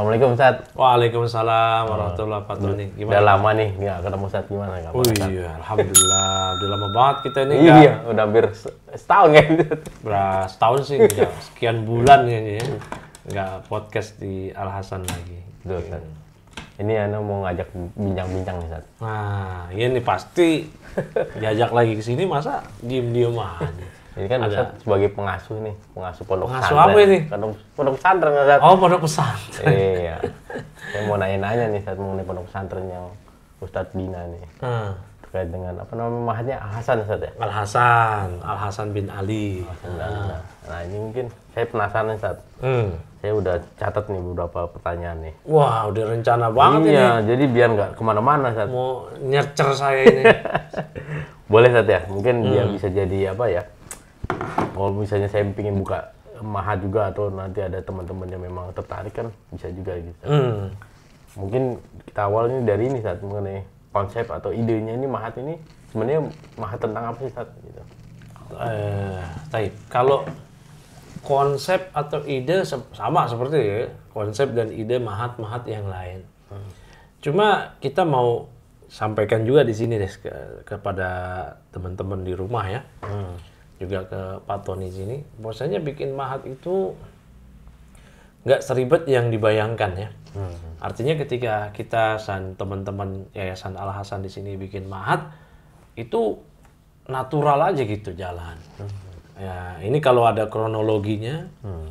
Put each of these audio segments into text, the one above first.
Assalamualaikum Ustaz. Waalaikumsalam oh. warahmatullahi wabarakatuh. Nih, gimana? Udah lama nih nggak ketemu Ustaz gimana kabar? Oh iya, alhamdulillah. Udah lama banget kita ini. Iya, gak... udah hampir setahun kan. Berapa setahun sih? Ya. Sekian bulan kayaknya. Ya. Nggak podcast di Al Hasan lagi. Betul, Ustaz. Ini Ana mau ngajak bincang-bincang nih, Ustaz. Nah, ini iya pasti diajak lagi ke sini masa diem-diem aja ini kan ada. sebagai pengasuh nih, pengasuh pondok pengasuh pesantren. Pengasuh apa ini? Pondok, pondok pesantren kan Oh, pondok pesantren. Iya. Saya mau nanya-nanya nih saat mengenai pondok pesantren yang Ustadz Bina nih. Hmm. Terkait dengan apa namanya mahatnya Al Hasan Ustaz ya? Al Hasan, Al Hasan bin Ali. Hmm. nah. ini mungkin saya penasaran Ustaz. Hmm. Saya udah catat nih beberapa pertanyaan nih. Wah, udah rencana banget iya, ini. Iya, jadi biar nggak kemana-mana Ustadz. Mau nyercer saya ini. Boleh Ustadz ya? Mungkin hmm. dia bisa jadi apa ya? kalau misalnya saya ingin buka Mahat juga atau nanti ada teman-teman yang memang tertarik kan bisa juga gitu. Hmm. Mungkin kita awal ini dari ini saat mengenai konsep atau idenya ini mahat ini sebenarnya mahat tentang apa sih saat gitu. Eh, Kalau konsep atau ide sama seperti ya, konsep dan ide mahat-mahat yang lain. Hmm. Cuma kita mau sampaikan juga di sini deh ke, kepada teman-teman di rumah ya. Hmm juga ke Pak Tony sini bahwasanya bikin mahat itu nggak seribet yang dibayangkan ya hmm. artinya ketika kita san teman-teman yayasan Al Hasan di sini bikin mahat itu natural aja gitu jalan hmm. ya ini kalau ada kronologinya hmm.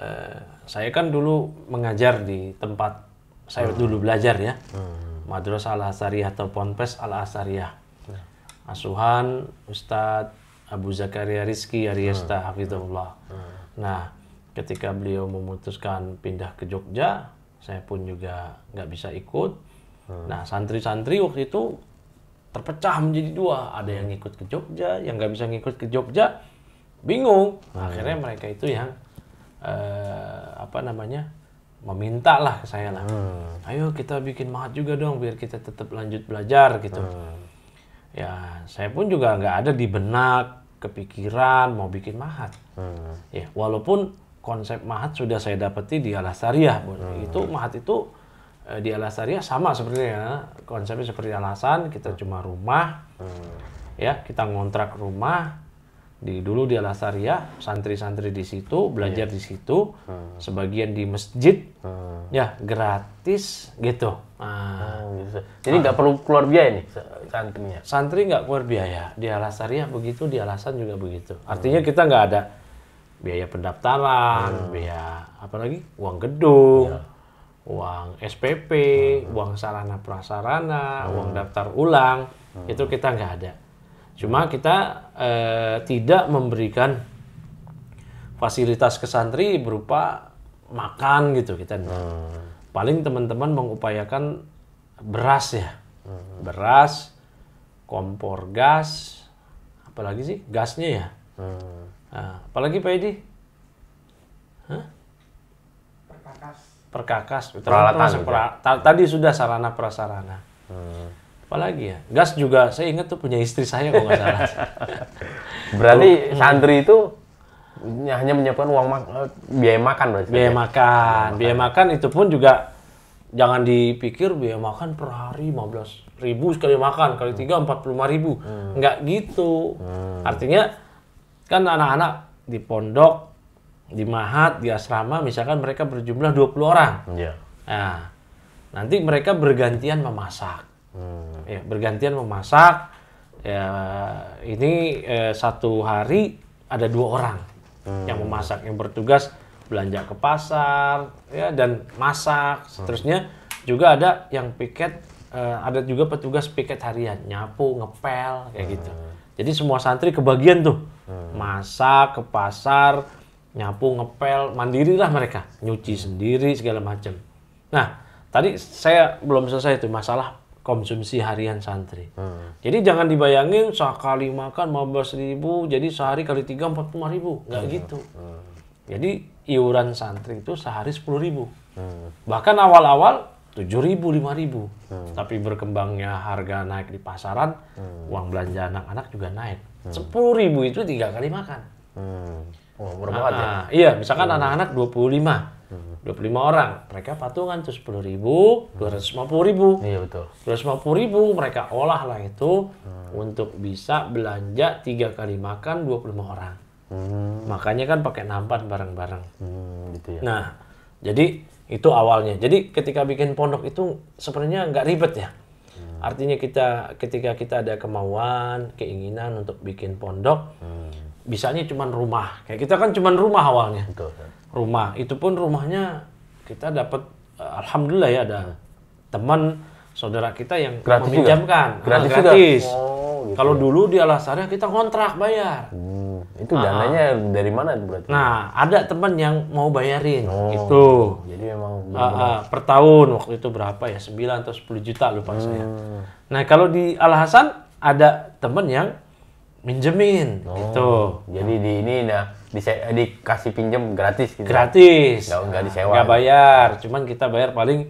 eh, saya kan dulu mengajar di tempat saya hmm. dulu belajar ya hmm. Madrasah Al Asariyah atau Ponpes Al Asariyah ya. asuhan Ustadz Abu Zakaria Rizki Ariesta hmm. Hafizullah. Hmm. hmm. Nah, ketika beliau memutuskan pindah ke Jogja, saya pun juga nggak bisa ikut. Hmm. Nah, santri-santri waktu itu terpecah menjadi dua. Ada yang ikut ke Jogja, yang nggak bisa ngikut ke Jogja, bingung. hmm. Akhirnya mereka itu yang eh, apa namanya meminta lah ke saya lah. Hmm. Ayo kita bikin mahat juga dong, biar kita tetap lanjut belajar gitu. Hmm ya saya pun juga nggak ada di benak kepikiran mau bikin mahat hmm. ya walaupun konsep mahat sudah saya dapati di Alasariah syariah hmm. itu mahat itu eh, di Alasariah sama sebenarnya ya. konsepnya seperti alasan kita hmm. cuma rumah hmm. ya kita ngontrak rumah di dulu di Al santri-santri di situ belajar yeah. di situ hmm. sebagian di masjid hmm. ya gratis gitu ah. jadi nggak ah. perlu keluar biaya nih santrinya santri nggak keluar biaya di Al begitu di Alasan juga begitu hmm. artinya hmm. kita nggak ada biaya pendaftaran hmm. biaya apalagi uang gedung yeah. uang SPP hmm. uang sarana prasarana hmm. uang daftar ulang hmm. itu kita nggak ada Cuma kita eh, tidak memberikan fasilitas ke santri berupa makan gitu kita. Hmm. Paling teman-teman mengupayakan beras ya. Hmm. Beras, kompor gas, apalagi sih gasnya ya. Hmm. Nah, apalagi Pak Edi? Hah? Perkakas. Perkakas. Gitu ya? Peralatan. Tadi sudah sarana prasarana. Hmm apalagi ya gas juga saya ingat tuh punya istri saya kalau nggak salah berarti tuh, hmm. santri itu hanya menyiapkan uang mak eh, biaya makan berarti biaya makan. biaya makan itu pun juga jangan dipikir biaya makan per hari 15 ribu sekali makan kali hmm. tiga empat puluh lima ribu hmm. nggak gitu hmm. artinya kan anak-anak di pondok di mahat di asrama misalkan mereka berjumlah 20 orang yeah. nah nanti mereka bergantian memasak Hmm, ya bergantian memasak. Ya ini eh, satu hari ada dua orang hmm. yang memasak, yang bertugas belanja ke pasar, ya dan masak. Seterusnya hmm. juga ada yang piket, eh, ada juga petugas piket harian, nyapu, ngepel, kayak gitu. hmm. gitu. Jadi semua santri kebagian tuh hmm. masak ke pasar, nyapu, ngepel, mandirilah mereka, nyuci sendiri segala macam. Nah tadi saya belum selesai itu masalah konsumsi harian santri. Hmm. Jadi jangan dibayangin sekali makan 15 ribu, jadi sehari kali tiga 45 ribu. Nggak hmm. gitu. Hmm. Jadi iuran santri itu sehari 10 ribu. Hmm. Bahkan awal-awal 7 ribu, 5 ribu. Hmm. Tapi berkembangnya harga naik di pasaran, hmm. uang belanja anak-anak juga naik. Hmm. 10 ribu itu tiga kali makan. Hmm. Oh, murah banget ya? Ah, iya, misalkan hmm. anak-anak hmm. 25. 25 orang, mereka patungan tuh 10 ribu, 250 ribu. Iya betul. 250 ribu mereka olah lah itu hmm. untuk bisa belanja tiga kali makan 25 orang. Hmm. Makanya kan pakai nampan bareng-bareng. Hmm, gitu ya. Nah, jadi itu awalnya. Jadi ketika bikin pondok itu sebenarnya nggak ribet ya. Hmm. Artinya kita ketika kita ada kemauan, keinginan untuk bikin pondok, hmm. bisanya cuma rumah. Kayak kita kan cuma rumah awalnya. Betul. Ya rumah itu pun rumahnya kita dapat eh, alhamdulillah ya ada hmm. teman saudara kita yang gratis meminjamkan ah, juga? gratis, Nah, oh, gratis. Gitu kalau ya. dulu di alasannya kita kontrak bayar hmm. itu ah, ah. dananya dari mana itu berarti nah ada teman yang mau bayarin oh, itu jadi memang uh, uh, per tahun waktu itu berapa ya 9 atau 10 juta lupa hmm. saya nah kalau di Alhasan ada teman yang minjemin oh, gitu. Jadi di ini nah di eh, dikasih pinjam gratis gitu. Gratis. Enggak enggak nah, disewa. Enggak gitu. bayar, gitu. cuman kita bayar paling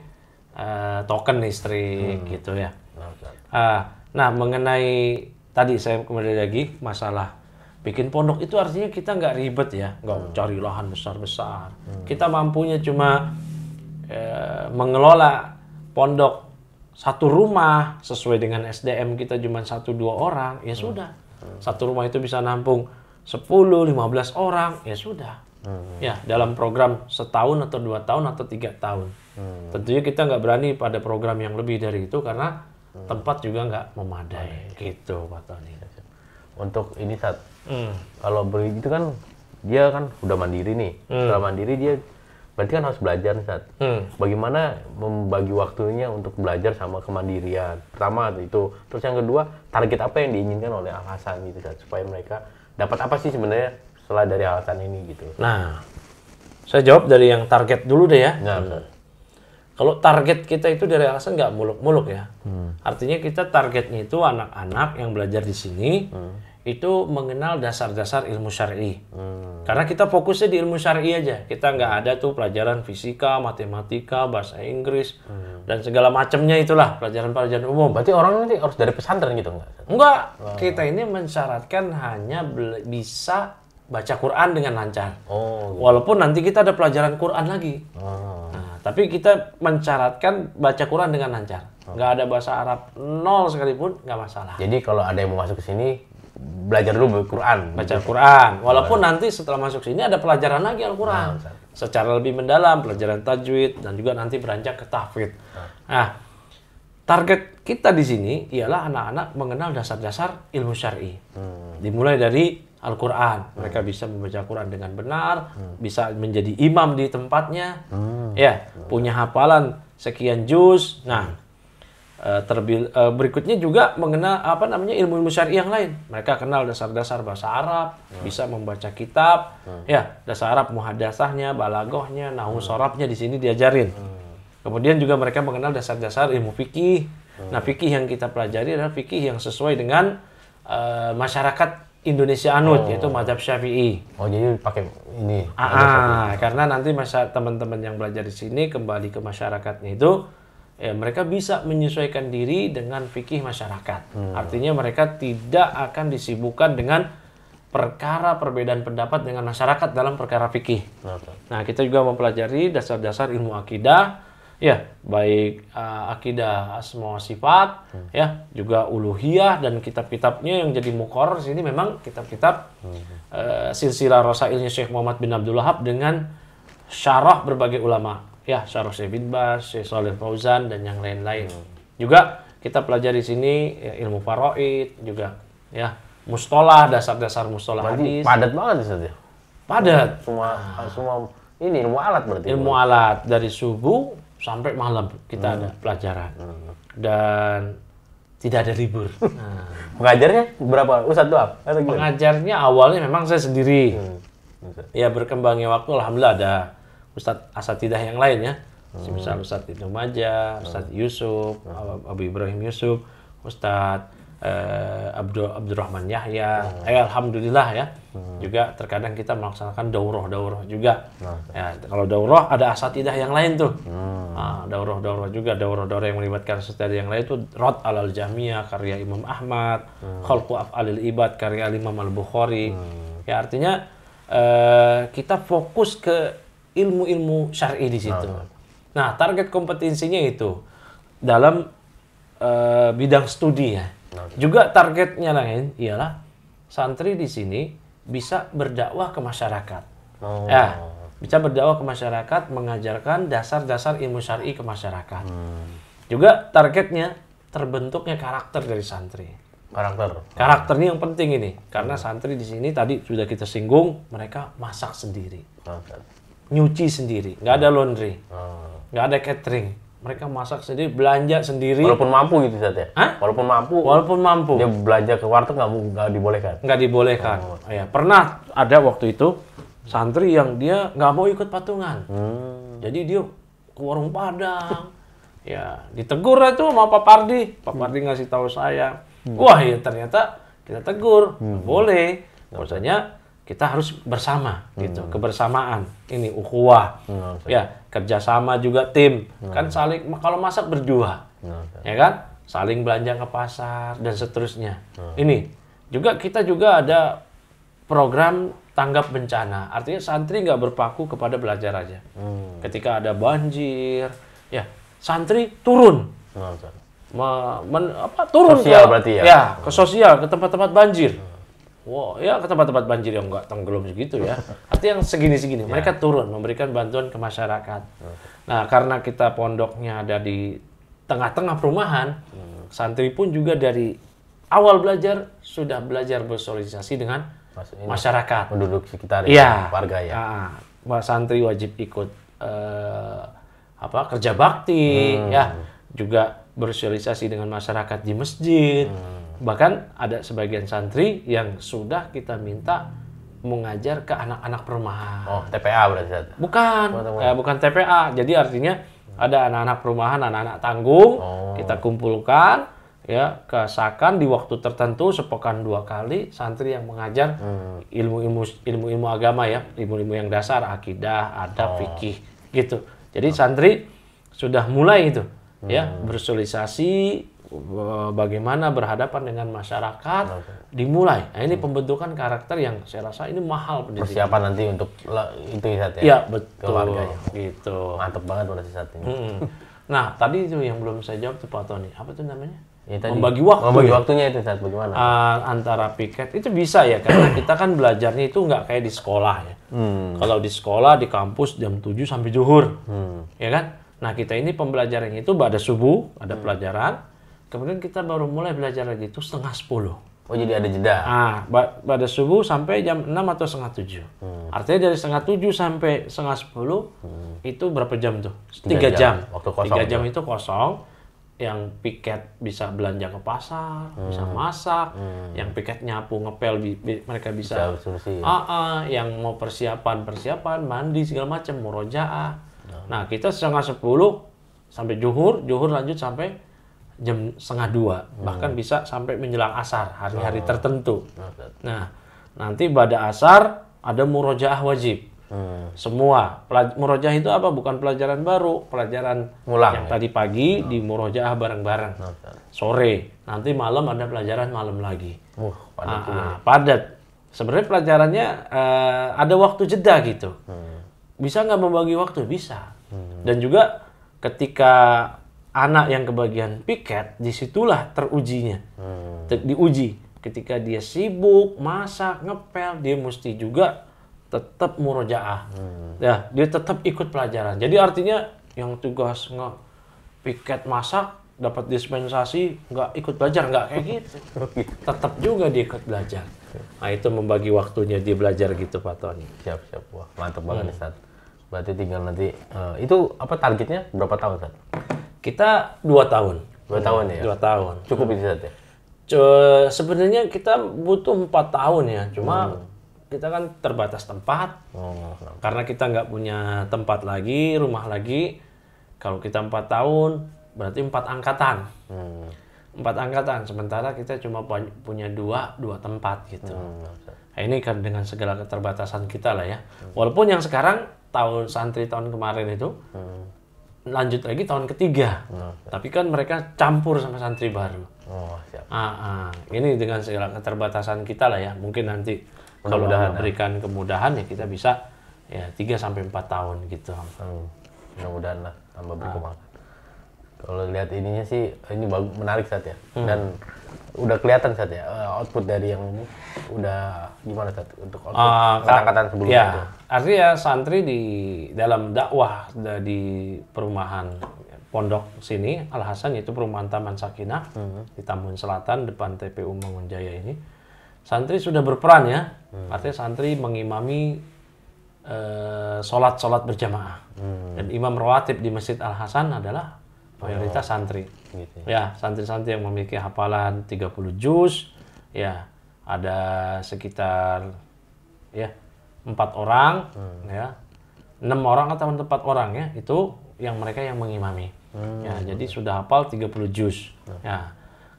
uh, token listrik hmm. gitu ya. Nah, uh, nah, mengenai tadi saya kembali lagi masalah bikin pondok itu artinya kita nggak ribet ya, nggak hmm. cari lahan besar-besar. Hmm. Kita mampunya cuma uh, mengelola pondok satu rumah sesuai dengan SDM kita cuma satu dua orang ya hmm. sudah Hmm. Satu rumah itu bisa nampung 10, 15 orang, ya sudah. Hmm. Ya, dalam program setahun atau dua tahun atau tiga tahun. Hmm. Tentunya kita nggak berani pada program yang lebih dari itu karena hmm. tempat juga nggak memadai. Hmm. Gitu, Pak Tony. Untuk ini saat hmm. kalau beli itu kan dia kan udah mandiri nih. Hmm. Setelah mandiri dia berarti kan harus belajar nih saat hmm. bagaimana membagi waktunya untuk belajar sama kemandirian pertama itu terus yang kedua target apa yang diinginkan oleh alasan gitu saat supaya mereka dapat apa sih sebenarnya setelah dari alasan ini gitu nah saya jawab dari yang target dulu deh ya nah, hmm. kalau target kita itu dari alasan nggak muluk-muluk ya hmm. artinya kita targetnya itu anak-anak yang belajar di sini hmm itu mengenal dasar-dasar ilmu syar'i. Hmm. Karena kita fokusnya di ilmu syar'i aja. Kita nggak ada tuh pelajaran fisika, matematika, bahasa Inggris hmm. dan segala macamnya itulah pelajaran-pelajaran umum. Berarti orang nanti harus dari pesantren gitu nggak? Nggak. Wow. Kita ini mensyaratkan hanya bisa baca Quran dengan lancar. Oh. Gitu. Walaupun nanti kita ada pelajaran Quran lagi. Oh. Nah, tapi kita mensyaratkan baca Quran dengan lancar. Ah. Nggak ada bahasa Arab nol sekalipun nggak masalah. Jadi kalau ada yang mau masuk ke sini belajar dulu al Quran, baca al Quran. Walaupun nah. nanti setelah masuk sini ada pelajaran lagi Al-Quran. Nah, secara lebih mendalam, pelajaran tajwid dan juga nanti beranjak ke tahfidz. Nah, nah target kita di sini ialah anak-anak mengenal dasar-dasar ilmu syar'i. Hmm. Dimulai dari Al-Qur'an. Hmm. Mereka bisa membaca al Quran dengan benar, hmm. bisa menjadi imam di tempatnya. Ya, punya hafalan sekian juz. Nah, Eh, terbil, uh, berikutnya juga mengenal apa namanya ilmu-ilmu syariah yang lain. Mereka kenal dasar-dasar bahasa Arab, hmm. bisa membaca kitab, hmm. ya dasar Arab muhadasahnya, balagohnya, hmm. nahu sorabnya di sini diajarin. Hmm. Kemudian juga mereka mengenal dasar-dasar ilmu fikih. Hmm. Nah fikih yang kita pelajari adalah fikih yang sesuai dengan uh, masyarakat Indonesia Anut oh. yaitu Madhab Syafi'i. Oh jadi pakai ini. Ah, karena nanti masa teman-teman yang belajar di sini kembali ke masyarakatnya itu ya mereka bisa menyesuaikan diri dengan fikih masyarakat. Hmm. Artinya mereka tidak akan disibukkan dengan perkara perbedaan pendapat dengan masyarakat dalam perkara fikih. Nah, kita juga mempelajari dasar-dasar ilmu akidah, ya, baik uh, akidah asma sifat, hmm. ya, juga uluhiyah dan kitab-kitabnya yang jadi mukor sini memang kitab-kitab hmm. uh, silsilah Rasailnya Syekh Muhammad bin Abdul Wahab dengan syarah berbagai ulama ya Syarof Ibn Bas, Syekh Saleh Fauzan dan yang lain-lain. Hmm. Juga kita pelajari di sini ya, ilmu faraid juga ya mustalah dasar-dasar mustalah hadis. Padat banget ya. Padat. Hmm, semua ah. semua ini ilmu alat berarti. Ilmu alat dari subuh sampai malam kita hmm. ada pelajaran. Hmm. Dan tidak ada libur. Nah. Pengajarnya berapa? Ustaz doang? Pengajarnya awalnya memang saya sendiri. Hmm. Ya berkembangnya waktu alhamdulillah ada Ustadz Asatidah yang lain ya. Hmm. Misal Ustadz Ibnu Majah, hmm. Ustadz Yusuf, hmm. Abu Ibrahim Yusuf, Ustadz eh, Abdul Abdurrahman Yahya. Hmm. Eh, alhamdulillah ya. Hmm. Juga terkadang kita melaksanakan daurah-daurah juga. Hmm. Ya, kalau daurah ada asatidah yang lain tuh. Hmm. Nah, daurah-daurah juga daurah-daurah yang melibatkan asatidah yang lain itu Rod Alal Jamiah, karya Imam Ahmad, hmm. alil Af'alil Ibad karya Imam Al-Bukhari. Hmm. Ya artinya eh, kita fokus ke ilmu-ilmu syar'i di situ. Nah. nah, target kompetensinya itu dalam uh, bidang studi ya. Nah. Juga targetnya lain ialah santri di sini bisa berdakwah ke masyarakat. Oh. Ya, bisa berdakwah ke masyarakat, mengajarkan dasar-dasar ilmu syar'i ke masyarakat. Hmm. Juga targetnya terbentuknya karakter dari santri. Karakter. Karakter ini yang penting ini, karena hmm. santri di sini tadi sudah kita singgung, mereka masak sendiri. Okay nyuci sendiri, nggak ada laundry, ah. nggak ada catering. Mereka masak sendiri, belanja sendiri. Walaupun mampu gitu Zat ya? Hah? Walaupun mampu. Walaupun mampu. Dia belanja ke warteg nggak nggak dibolehkan. Nggak dibolehkan. Oh. Ya, pernah ada waktu itu santri yang dia nggak mau ikut patungan. Hmm. Jadi dia ke warung Padang. ya, ditegur itu sama Pak Pardi. Pak hmm. Pardi ngasih tahu saya. Hmm. Wah, ya ternyata kita tegur. Hmm. Boleh. usahnya kita harus bersama gitu. hmm. gitu kebersamaan ini ukhuwah hmm, okay. ya kerjasama juga tim hmm. kan saling kalau masak berdua hmm, okay. ya kan saling belanja ke pasar dan seterusnya hmm. ini juga kita juga ada program tanggap bencana artinya santri nggak berpaku kepada belajar aja hmm. ketika ada banjir ya santri turun hmm, okay. Me, men, apa turun sosial ke, berarti ya, ya ke sosial ke tempat-tempat banjir Wow, ya ke tempat-tempat banjir yang nggak tenggelam segitu ya. Artinya yang segini-segini. Ya. Mereka turun memberikan bantuan ke masyarakat. Hmm. Nah, karena kita pondoknya ada di tengah-tengah perumahan, hmm. santri pun juga dari awal belajar sudah belajar bersosialisasi dengan Maksudnya masyarakat. Penduduk sekitar ya, warga ya. Nah, santri wajib ikut eh, apa kerja bakti hmm. ya, juga bersosialisasi dengan masyarakat di masjid. Hmm Bahkan ada sebagian santri yang sudah kita minta mengajar ke anak-anak perumahan. Oh, TPA berarti. Bukan, eh, bukan TPA. Jadi artinya ada anak-anak perumahan, anak-anak tanggung, oh. kita kumpulkan ya kesakan di waktu tertentu sepekan dua kali santri yang mengajar hmm. ilmu-ilmu hmm. ilmu-ilmu agama ya, ilmu-ilmu yang dasar akidah, ada oh. fikih gitu. Jadi oh. santri sudah mulai itu ya hmm. bersosialisasi Eh, bagaimana berhadapan dengan masyarakat okay. dimulai. Nah, ini hmm. pembentukan karakter yang saya rasa ini mahal pendidikan. Persiapan nanti untuk itu ya, ya. Iya, betul. Keluarganya. Gitu. Mantap banget pada saat ini. Hmm. Nah, tadi itu yang belum saya jawab tuh Pak Tony. Apa tuh namanya? Ya, tadi, membagi waktu. Membagi ya? waktunya itu saat bagaimana? Uh, antara piket itu bisa ya karena kita kan belajarnya itu nggak kayak di sekolah ya. Hmm. Kalau di sekolah di kampus jam 7 sampai zuhur. Hmm. Ya kan? Nah, kita ini pembelajarannya itu pada subuh ada hmm. pelajaran Kemudian kita baru mulai belajar lagi itu setengah sepuluh. Oh jadi ada jeda? Ah, pada subuh sampai jam enam atau setengah tujuh. Hmm. Artinya dari setengah tujuh sampai setengah sepuluh hmm. itu berapa jam tuh? Tiga jam. jam. Waktu kosong. Tiga jam itu kosong yang piket bisa belanja ke pasar, hmm. bisa masak, hmm. yang piket nyapu ngepel bi bi mereka bisa, bisa ah, ah, yang mau persiapan persiapan mandi segala macam murojaah. Hmm. Nah kita setengah sepuluh sampai juhur, juhur lanjut sampai jam setengah dua hmm. bahkan bisa sampai menjelang asar hari-hari hmm. tertentu. Nah nanti pada asar ada murojaah wajib. Hmm. Semua murojaah itu apa? Bukan pelajaran baru, pelajaran Mulang, yang ya? tadi pagi hmm. di murojaah bareng-bareng. Sore, nanti malam ada pelajaran malam lagi. Uh, padat. Sebenarnya pelajarannya uh, ada waktu jeda gitu. Hmm. Bisa nggak membagi waktu? Bisa. Hmm. Dan juga ketika anak yang kebagian piket disitulah terujinya hmm. Ter diuji ketika dia sibuk masak ngepel dia mesti juga tetap murojaah hmm. ya dia tetap ikut pelajaran jadi artinya yang tugas nge piket masak dapat dispensasi nggak ikut belajar nggak kayak gitu tetap juga dia ikut belajar nah itu membagi waktunya dia belajar gitu Pak Tony siap siap wah mantep banget hmm. nih Sat berarti tinggal nanti uh, itu apa targetnya berapa tahun Sat kita dua tahun. Dua tahun ya? Dua tahun. Cukup itu saja? Sebenarnya kita butuh empat tahun ya, cuma hmm kita kan terbatas tempat oh. karena kita nggak punya tempat lagi rumah lagi kalau kita empat tahun berarti empat angkatan hmm. empat angkatan sementara kita cuma punya dua dua tempat gitu hmm. nah, ini kan dengan segala keterbatasan kita lah ya hmm. walaupun yang sekarang tahun santri tahun kemarin itu hmm lanjut lagi tahun ketiga. Okay. Tapi kan mereka campur sama santri baru. Oh, siap. Ah, ah. Ini dengan segala keterbatasan kita lah ya. Mungkin nanti kalau berikan ya. kemudahan ya kita bisa ya tiga sampai empat tahun gitu. Hmm. Mudah-mudahan lah tambah ah. berkembang. Ah. Kalau lihat ininya sih ini bagus menarik saat ya. Hmm. Dan udah kelihatan saat ya eh, output dari yang ini udah gimana saat untuk output uh, ah, kata sebelumnya ya, itu. Artinya santri di dalam dakwah di perumahan pondok sini Al Hasan itu perumahan Taman Sakinah hmm. di Tambun Selatan depan TPU Mangunjaya ini santri sudah berperan ya hmm. artinya santri mengimami uh, eh, sholat sholat berjamaah hmm. dan imam rawatib di Masjid Al Hasan adalah mayoritas oh. santri gitu ya, ya santri-santri yang memiliki hafalan 30 juz ya ada sekitar ya empat orang hmm. ya enam orang atau empat orang ya itu yang mereka yang mengimami hmm. ya jadi sudah hafal 30 juz hmm. ya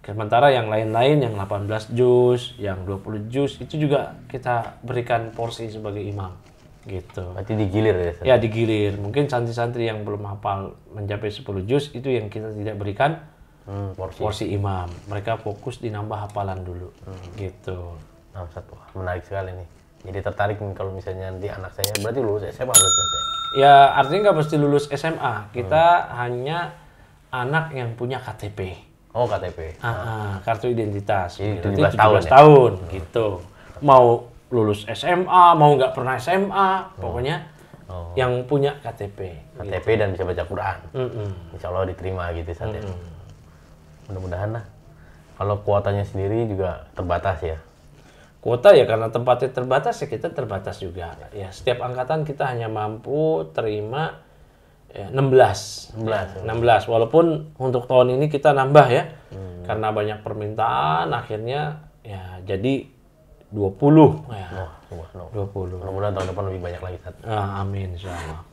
sementara yang lain-lain yang 18 juz yang 20 juz itu juga kita berikan porsi sebagai imam gitu. Berarti digilir ya? Santri? Ya digilir. Mungkin santri-santri yang belum hafal mencapai 10 juz itu yang kita tidak berikan hmm, porsi. porsi imam. Mereka fokus di nambah hafalan dulu hmm. gitu. Nah, satu menarik sekali nih. Jadi tertarik nih kalau misalnya di anak saya berarti lulus SMA berarti. Ya? ya artinya nggak mesti lulus SMA. Kita hmm. hanya anak yang punya KTP. Oh KTP. Ah, ah. kartu identitas. Jadi 17, 17 tahun. ya? Hmm. gitu. Mau lulus SMA, mau nggak pernah SMA, pokoknya oh. oh. yang punya KTP. KTP gitu. dan bisa baca Quran. Mm -mm. Insya Allah diterima gitu saat ya. mm Mudah-mudahan lah. Kalau kuotanya sendiri juga terbatas ya. Kuota ya karena tempatnya terbatas ya kita terbatas juga. Ya setiap angkatan kita hanya mampu terima ya, 16. 16. Ya, 16. Walaupun untuk tahun ini kita nambah ya. Hmm. Karena banyak permintaan akhirnya ya jadi 20 ya. dua puluh 20. Mudah-mudahan tahun depan lebih banyak lagi. Sat. Ah, amin insyaallah.